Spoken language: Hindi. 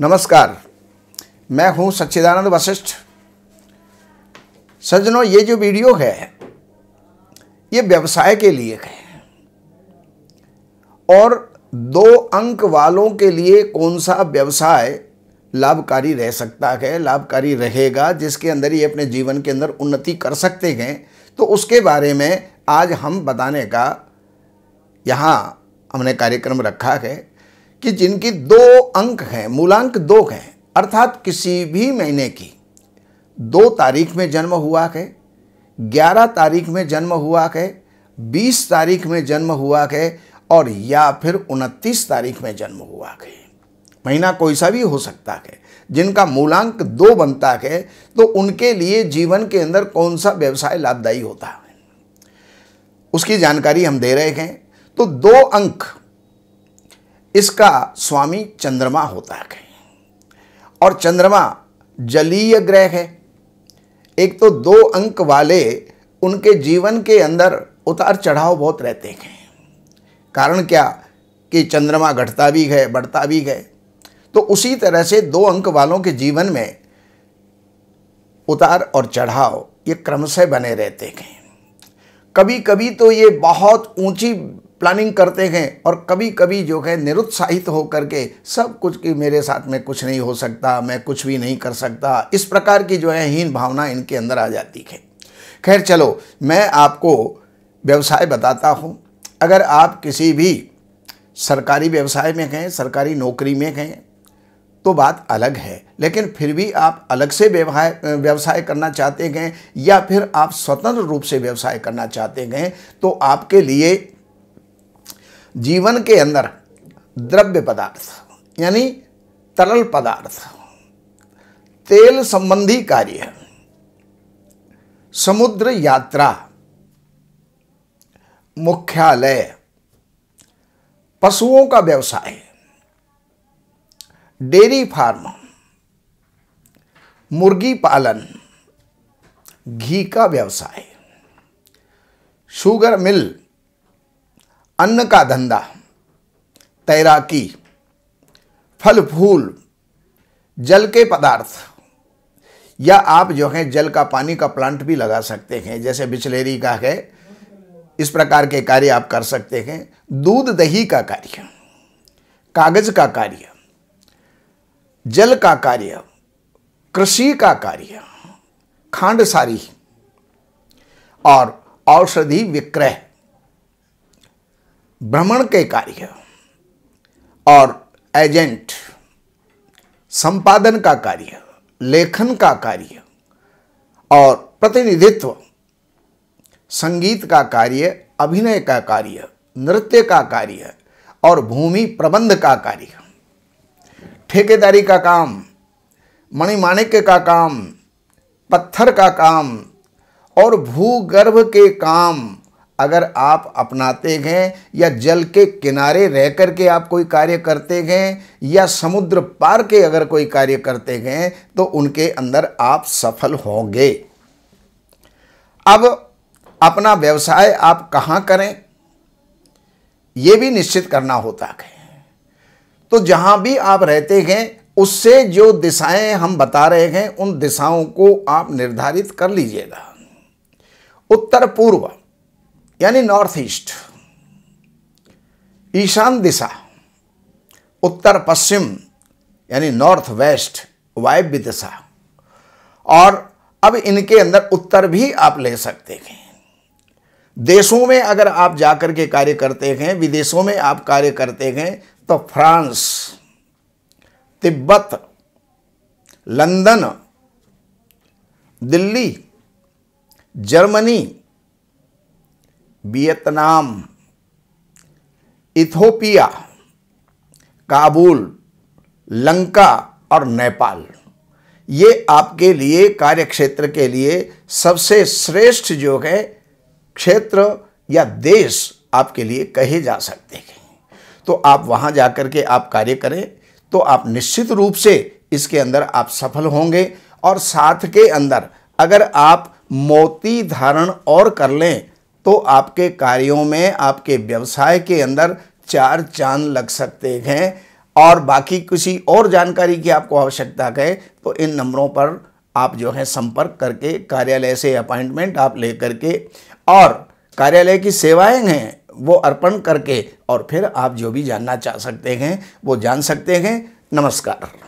नमस्कार मैं हूं सच्चिदानंद वशिष्ठ सज्जनों ये जो वीडियो है ये व्यवसाय के लिए है और दो अंक वालों के लिए कौन सा व्यवसाय लाभकारी रह सकता है लाभकारी रहेगा जिसके अंदर ये अपने जीवन के अंदर उन्नति कर सकते हैं तो उसके बारे में आज हम बताने का यहाँ हमने कार्यक्रम रखा है कि जिनकी दो अंक हैं मूलांक दो हैं अर्थात किसी भी महीने की दो तारीख में जन्म हुआ है ग्यारह तारीख में जन्म हुआ है बीस तारीख में जन्म हुआ है और या फिर उनतीस तारीख में जन्म हुआ है महीना कोई सा भी हो सकता है जिनका मूलांक दो बनता है तो उनके लिए जीवन के अंदर कौन सा व्यवसाय लाभदायी होता है उसकी जानकारी हम दे रहे हैं तो दो अंक इसका स्वामी चंद्रमा होता है कहीं और चंद्रमा जलीय ग्रह है एक तो दो अंक वाले उनके जीवन के अंदर उतार चढ़ाव बहुत रहते हैं कारण क्या कि चंद्रमा घटता भी है बढ़ता भी है तो उसी तरह से दो अंक वालों के जीवन में उतार और चढ़ाव ये क्रमशः बने रहते हैं कभी कभी तो ये बहुत ऊंची प्लानिंग करते हैं और कभी कभी जो है निरुत्साहित होकर के सब कुछ की मेरे साथ में कुछ नहीं हो सकता मैं कुछ भी नहीं कर सकता इस प्रकार की जो है हीन भावना इनके अंदर आ जाती है खैर चलो मैं आपको व्यवसाय बताता हूँ अगर आप किसी भी सरकारी व्यवसाय में हैं सरकारी नौकरी में हैं तो बात अलग है लेकिन फिर भी आप अलग से व्यवहार व्यवसाय करना चाहते हैं या फिर आप स्वतंत्र रूप से व्यवसाय करना चाहते हैं तो आपके लिए जीवन के अंदर द्रव्य पदार्थ यानी तरल पदार्थ तेल संबंधी कार्य समुद्र यात्रा मुख्यालय पशुओं का व्यवसाय डेयरी फार्म मुर्गी पालन घी का व्यवसाय शुगर मिल अन्न का धंधा तैराकी फल फूल जल के पदार्थ या आप जो है जल का पानी का प्लांट भी लगा सकते हैं जैसे बिचलेरी का है इस प्रकार के कार्य आप कर सकते हैं दूध दही का कार्य कागज का कार्य जल का कार्य कृषि का कार्य खांडसारी और औषधि विक्रय भ्रमण के कार्य और एजेंट संपादन का कार्य लेखन का कार्य और प्रतिनिधित्व संगीत का कार्य अभिनय का कार्य नृत्य का कार्य और भूमि प्रबंध का कार्य ठेकेदारी का काम मणिमाणिक्य का काम पत्थर का काम और भूगर्भ के काम अगर आप अपनाते हैं या जल के किनारे रह कर के आप कोई कार्य करते हैं या समुद्र पार के अगर कोई कार्य करते हैं तो उनके अंदर आप सफल होंगे अब अपना व्यवसाय आप कहाँ करें यह भी निश्चित करना होता है तो जहाँ भी आप रहते हैं उससे जो दिशाएं हम बता रहे हैं उन दिशाओं को आप निर्धारित कर लीजिएगा उत्तर पूर्व यानी नॉर्थ ईस्ट ईशान दिशा उत्तर पश्चिम यानी नॉर्थ वेस्ट वायव्य दिशा और अब इनके अंदर उत्तर भी आप ले सकते हैं देशों में अगर आप जाकर के कार्य करते हैं विदेशों में आप कार्य करते हैं तो France Tibet London Delhi Germany Vietnam Ethiopia Kabul Lanka और नेपाल ये आपके लिए कार्य क्षेत्र के लिए सबसे श्रेष्ठ जो है क्षेत्र या देश आपके लिए कहे जा सकते हैं तो आप वहाँ जा कर के आप कार्य करें तो आप निश्चित रूप से इसके अंदर आप सफल होंगे और साथ के अंदर अगर आप मोती धारण और कर लें तो आपके कार्यों में आपके व्यवसाय के अंदर चार चांद लग सकते हैं और बाकी किसी और जानकारी की आपको आवश्यकता है तो इन नंबरों पर आप जो है संपर्क करके कार्यालय से अपॉइंटमेंट आप ले करके और कार्यालय की सेवाएं हैं वो अर्पण करके और फिर आप जो भी जानना चाह सकते हैं वो जान सकते हैं नमस्कार